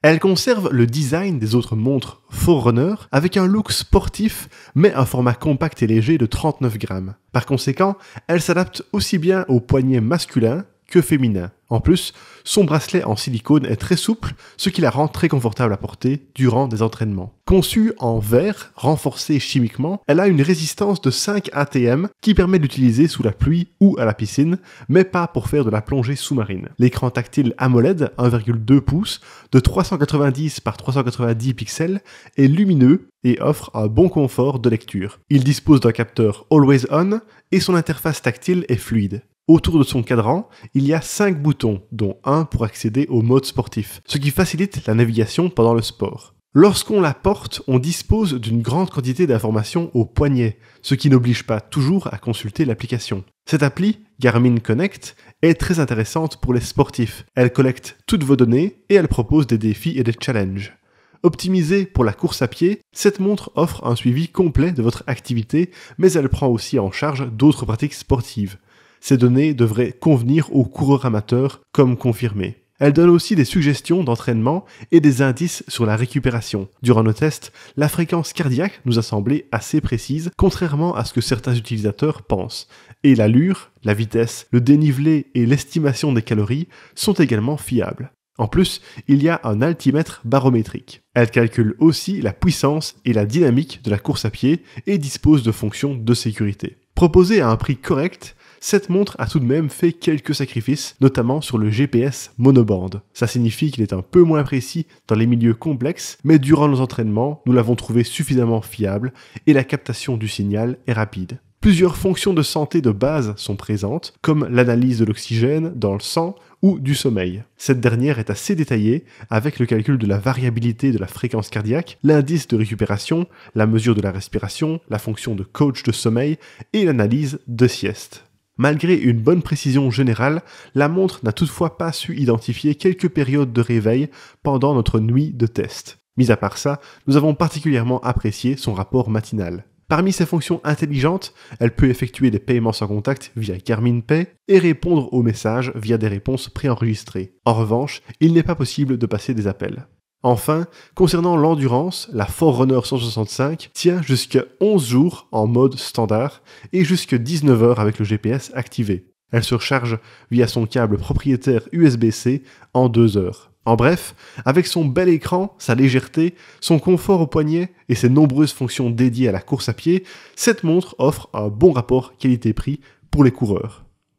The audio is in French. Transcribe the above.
Elle conserve le design des autres montres Forerunner avec un look sportif mais un format compact et léger de 39 grammes. Par conséquent, elle s'adapte aussi bien aux poignets masculins que féminins. En plus, son bracelet en silicone est très souple, ce qui la rend très confortable à porter durant des entraînements. Conçue en verre, renforcée chimiquement, elle a une résistance de 5 ATM qui permet d'utiliser sous la pluie ou à la piscine, mais pas pour faire de la plongée sous-marine. L'écran tactile AMOLED 1,2 pouces de 390 par 390 pixels est lumineux et offre un bon confort de lecture. Il dispose d'un capteur always on et son interface tactile est fluide. Autour de son cadran, il y a 5 boutons, dont un pour accéder au mode sportif, ce qui facilite la navigation pendant le sport. Lorsqu'on la porte, on dispose d'une grande quantité d'informations au poignet, ce qui n'oblige pas toujours à consulter l'application. Cette appli, Garmin Connect, est très intéressante pour les sportifs. Elle collecte toutes vos données et elle propose des défis et des challenges. Optimisée pour la course à pied, cette montre offre un suivi complet de votre activité, mais elle prend aussi en charge d'autres pratiques sportives, ces données devraient convenir aux coureurs amateurs comme confirmé. Elle donne aussi des suggestions d'entraînement et des indices sur la récupération. Durant nos tests, la fréquence cardiaque nous a semblé assez précise, contrairement à ce que certains utilisateurs pensent. Et l'allure, la vitesse, le dénivelé et l'estimation des calories sont également fiables. En plus, il y a un altimètre barométrique. Elle calcule aussi la puissance et la dynamique de la course à pied et dispose de fonctions de sécurité. Proposée à un prix correct, cette montre a tout de même fait quelques sacrifices, notamment sur le GPS monobande. Ça signifie qu'il est un peu moins précis dans les milieux complexes, mais durant nos entraînements, nous l'avons trouvé suffisamment fiable et la captation du signal est rapide. Plusieurs fonctions de santé de base sont présentes, comme l'analyse de l'oxygène dans le sang ou du sommeil. Cette dernière est assez détaillée, avec le calcul de la variabilité de la fréquence cardiaque, l'indice de récupération, la mesure de la respiration, la fonction de coach de sommeil et l'analyse de sieste. Malgré une bonne précision générale, la montre n'a toutefois pas su identifier quelques périodes de réveil pendant notre nuit de test. Mis à part ça, nous avons particulièrement apprécié son rapport matinal. Parmi ses fonctions intelligentes, elle peut effectuer des paiements sans contact via Garmin Pay et répondre aux messages via des réponses préenregistrées. En revanche, il n'est pas possible de passer des appels. Enfin, concernant l'endurance, la Forerunner 165 tient jusqu'à 11 jours en mode standard et jusqu'à 19 heures avec le GPS activé. Elle se recharge via son câble propriétaire USB-C en 2 heures. En bref, avec son bel écran, sa légèreté, son confort au poignet et ses nombreuses fonctions dédiées à la course à pied, cette montre offre un bon rapport qualité-prix pour les coureurs.